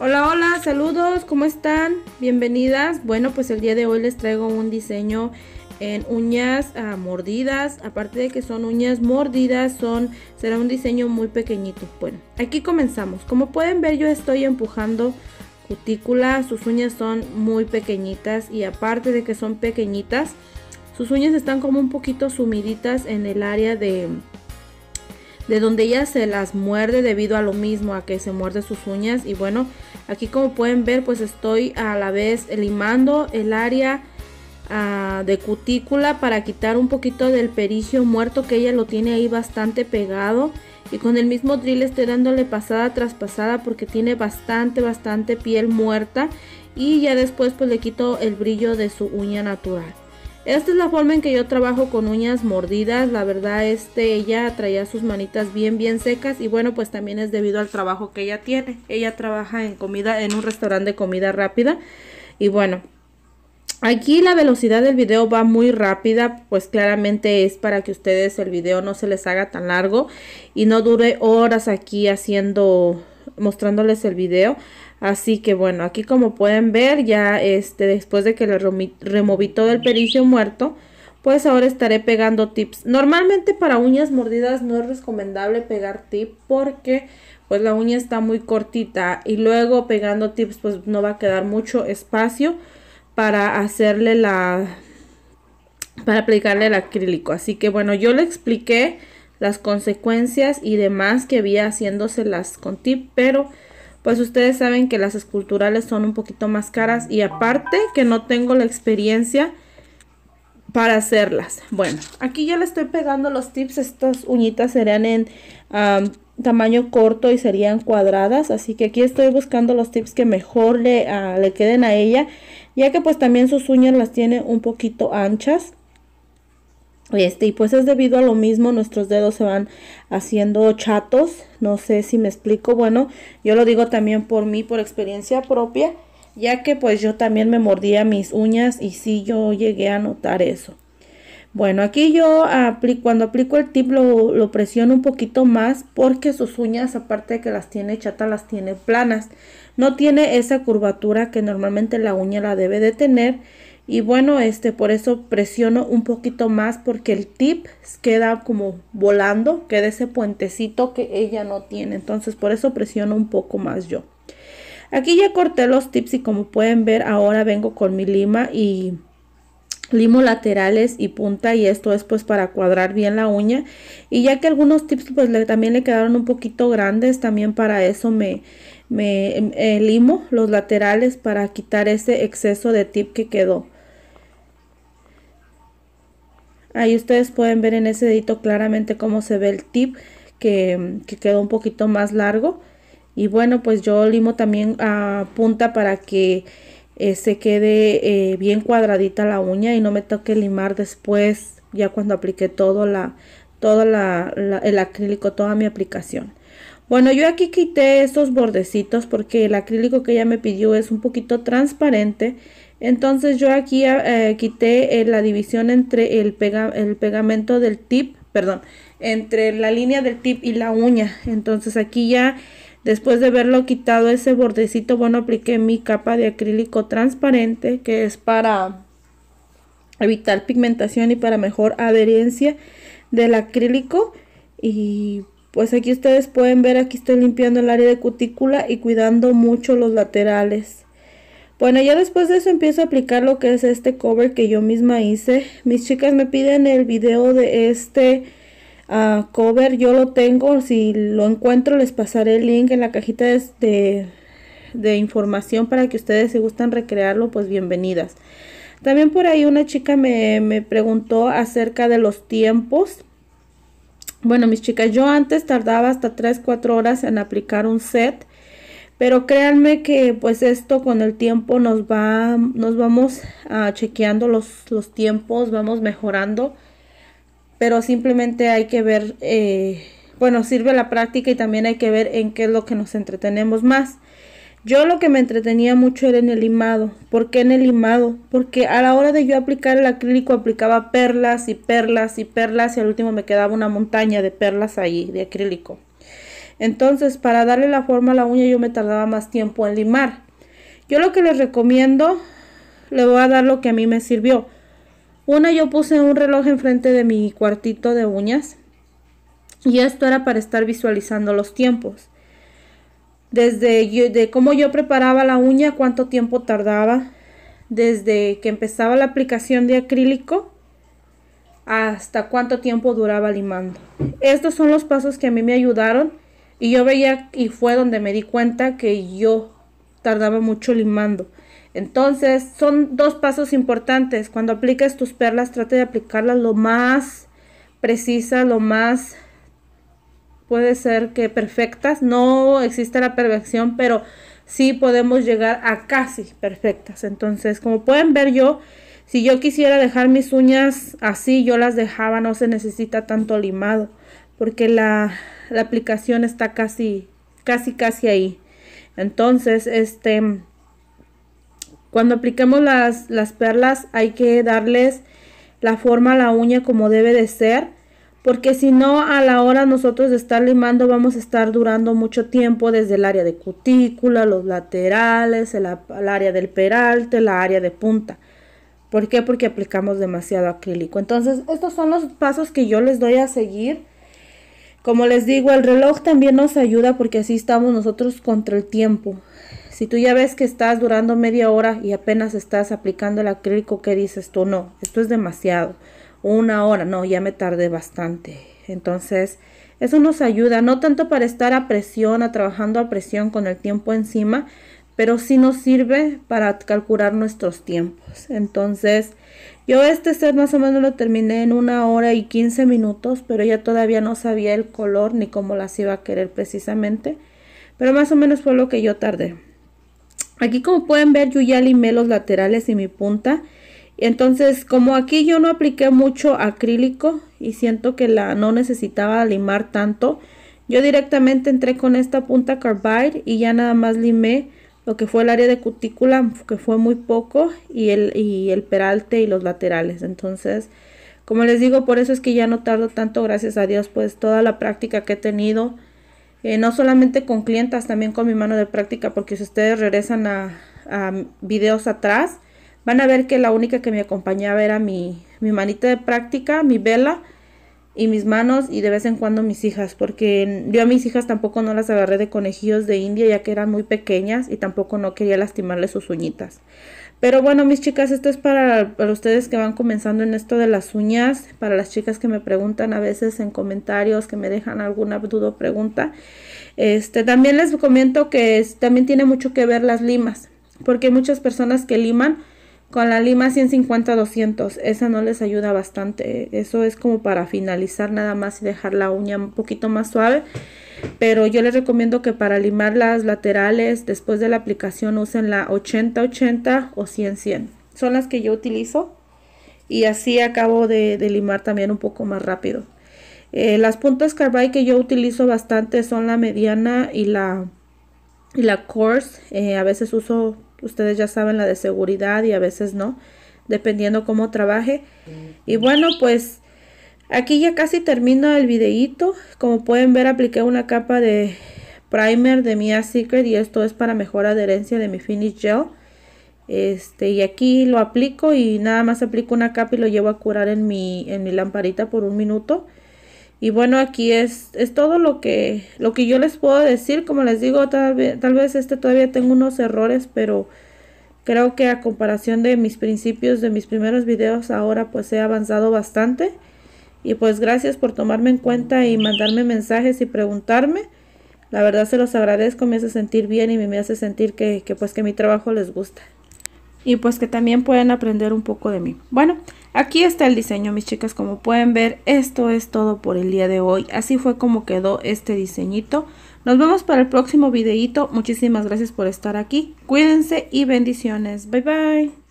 Hola, hola, saludos, ¿cómo están? Bienvenidas. Bueno, pues el día de hoy les traigo un diseño en uñas ah, mordidas. Aparte de que son uñas mordidas, son, será un diseño muy pequeñito. Bueno, aquí comenzamos. Como pueden ver, yo estoy empujando cutícula. Sus uñas son muy pequeñitas y aparte de que son pequeñitas, sus uñas están como un poquito sumiditas en el área de de donde ella se las muerde debido a lo mismo, a que se muerde sus uñas. Y bueno, aquí como pueden ver, pues estoy a la vez limando el área ah, de cutícula para quitar un poquito del pericio muerto que ella lo tiene ahí bastante pegado. Y con el mismo drill estoy dándole pasada tras pasada porque tiene bastante, bastante piel muerta. Y ya después pues le quito el brillo de su uña natural. Esta es la forma en que yo trabajo con uñas mordidas. La verdad, este, ella traía sus manitas bien, bien secas. Y bueno, pues también es debido al trabajo que ella tiene. Ella trabaja en comida, en un restaurante de comida rápida. Y bueno, aquí la velocidad del video va muy rápida. Pues claramente es para que ustedes el video no se les haga tan largo. Y no dure horas aquí haciendo mostrándoles el video. Así que bueno, aquí como pueden ver, ya este, después de que le removí todo el pericio muerto, pues ahora estaré pegando tips. Normalmente para uñas mordidas no es recomendable pegar tip porque pues la uña está muy cortita y luego pegando tips pues no va a quedar mucho espacio para hacerle la para aplicarle el acrílico. Así que bueno, yo le expliqué las consecuencias y demás que había haciéndoselas con tip, pero pues ustedes saben que las esculturales son un poquito más caras y aparte que no tengo la experiencia para hacerlas. Bueno, aquí ya le estoy pegando los tips, estas uñitas serían en tamaño corto y serían cuadradas, así que aquí estoy buscando los tips que mejor le, ah, le queden a ella, ya que pues también sus uñas las tiene un poquito anchas. Este, y pues es debido a lo mismo, nuestros dedos se van haciendo chatos, no sé si me explico, bueno, yo lo digo también por mí, por experiencia propia, ya que pues yo también me mordía mis uñas y sí yo llegué a notar eso. Bueno, aquí yo aplico, cuando aplico el tip lo, lo presiono un poquito más porque sus uñas, aparte de que las tiene chatas, las tiene planas. No tiene esa curvatura que normalmente la uña la debe de tener y bueno, este, por eso presiono un poquito más porque el tip queda como volando, queda ese puentecito que ella no tiene. Entonces por eso presiono un poco más yo. Aquí ya corté los tips y como pueden ver ahora vengo con mi lima y limo laterales y punta y esto es pues para cuadrar bien la uña y ya que algunos tips pues también le quedaron un poquito grandes también para eso me, me eh, limo los laterales para quitar ese exceso de tip que quedó Ahí ustedes pueden ver en ese dedito claramente cómo se ve el tip que, quedó un poquito más largo. Y bueno, pues yo limo también a punta para que eh, se quede eh, bien cuadradita la uña y no me toque limar después ya cuando apliqué todo la toda el acrílico toda mi aplicación bueno yo aquí quité estos bordecitos porque el acrílico que ella me pidió es un poquito transparente entonces yo aquí eh, eh, quité eh, la división entre el, el pegamento del tip, perdón, entre la línea del tip y la uña. Entonces aquí ya después de haberlo quitado ese bordecito, bueno, apliqué mi capa de acrílico transparente que es para evitar pigmentación y para mejor adherencia del acrílico. Y pues aquí ustedes pueden ver, aquí estoy limpiando el área de cutícula y cuidando mucho los laterales. Bueno, ya después de eso empiezo a aplicar lo que es este cover que yo misma hice. Mis chicas me piden el video de este ah, cover, yo lo tengo, si lo encuentro les pasaré el link en la cajita de, información para que ustedes si gustan recrearlo, pues bienvenidas. También por ahí una chica me, me, preguntó acerca de los tiempos. Bueno, mis chicas, yo antes tardaba hasta 3-4 horas en aplicar un set. Pero créanme que pues esto con el tiempo nos va, nos vamos ah, chequeando los, los, tiempos, vamos mejorando. Pero simplemente hay que ver, eh, bueno, sirve la práctica y también hay que ver en qué es lo que nos entretenemos más. Yo lo que me entretenía mucho era en el limado. ¿Por qué en el limado? Porque a la hora de yo aplicar el acrílico aplicaba perlas y perlas y perlas y al último me quedaba una montaña de perlas ahí de acrílico. Entonces, para darle la forma a la uña yo me tardaba más tiempo en limar. Yo lo que les recomiendo, le voy a dar lo que a mí me sirvió. Una, yo puse un reloj enfrente de mi cuartito de uñas. Y esto era para estar visualizando los tiempos. Desde de cómo yo preparaba la uña, cuánto tiempo tardaba. Desde que empezaba la aplicación de acrílico hasta cuánto tiempo duraba limando. Estos son los pasos que a mí me ayudaron y yo veía y fue donde me di cuenta que yo tardaba mucho limando. Entonces, son dos pasos importantes. Cuando apliques tus perlas, trate de aplicarlas lo más precisa, lo más puede ser que perfectas. No existe la perfección, pero sí podemos llegar a casi perfectas. Entonces, como pueden ver yo, si yo quisiera dejar mis uñas así, yo las dejaba, no se necesita tanto limado, porque la, la aplicación está casi, casi, casi ahí. Entonces, este, cuando aplicamos las, las perlas hay que darles la forma a la uña como debe de ser. Porque si no, a la hora nosotros de estar limando vamos a estar durando mucho tiempo desde el área de cutícula, los laterales, el, el área del peralte, la área de punta. ¿Por qué? Porque aplicamos demasiado acrílico. Entonces, estos son los pasos que yo les doy a seguir como les digo, el reloj también nos ayuda porque así estamos nosotros contra el tiempo. Si tú ya ves que estás durando media hora y apenas estás aplicando el acrílico, ¿qué dices tú? No, esto es demasiado. Una hora, no, ya me tardé bastante. Entonces, eso nos ayuda, no tanto para estar a presión, a trabajando a presión con el tiempo encima, pero sí nos sirve para calcular nuestros tiempos. Entonces, yo este set más o menos lo terminé en una hora y 15 minutos, pero ya todavía no sabía el color ni cómo las iba a querer precisamente. Pero más o menos fue lo que yo tardé. Aquí como pueden ver yo ya limé los laterales y mi punta. Entonces como aquí yo no apliqué mucho acrílico y siento que la no necesitaba limar tanto. Yo directamente entré con esta punta carbide y ya nada más limé lo que fue el área de cutícula, que fue muy poco, y el, y el peralte y los laterales. Entonces, como les digo, por eso es que ya no tardo tanto, gracias a Dios, pues toda la práctica que he tenido, eh, no solamente con clientas, también con mi mano de práctica, porque si ustedes regresan a, a videos atrás, van a ver que la única que me acompañaba era mi, mi manita de práctica, mi vela, y mis manos y de vez en cuando mis hijas, porque yo a mis hijas tampoco no las agarré de conejillos de India ya que eran muy pequeñas y tampoco no quería lastimarles sus uñitas. Pero bueno, mis chicas, esto es para, para, ustedes que van comenzando en esto de las uñas, para las chicas que me preguntan a veces en comentarios, que me dejan alguna duda o pregunta. Este, también les comento que también tiene mucho que ver las limas, porque hay muchas personas que liman con la lima 150-200, esa no les ayuda bastante. Eso es como para finalizar nada más y dejar la uña un poquito más suave. Pero yo les recomiendo que para limar las laterales después de la aplicación usen la 80-80 o 100-100. Son las que yo utilizo y así acabo de, limar también un poco más rápido. Eh, las puntas carbide que yo utilizo bastante son la mediana y la y la course, eh, a veces uso, ustedes ya saben, la de seguridad y a veces no, dependiendo cómo trabaje. Y bueno, pues aquí ya casi termino el videito. Como pueden ver, apliqué una capa de primer de Mia Secret y esto es para mejor adherencia de mi Finish Gel. Este, y aquí lo aplico y nada más aplico una capa y lo llevo a curar en mi, en mi lamparita por un minuto. Y bueno, aquí es, todo lo que, lo que yo les puedo decir. Como les digo, tal vez, tal vez este todavía tengo unos errores, pero creo que a comparación de mis principios, de mis primeros videos, ahora pues he avanzado bastante. Y pues gracias por tomarme en cuenta y mandarme mensajes y preguntarme. La verdad se los agradezco, me hace sentir bien y me hace sentir que, que pues que mi trabajo les gusta. Y pues que también pueden aprender un poco de mí. Bueno, Aquí está el diseño mis chicas como pueden ver esto es todo por el día de hoy así fue como quedó este diseñito. Nos vemos para el próximo videito. Muchísimas gracias por estar aquí. Cuídense y bendiciones. Bye bye.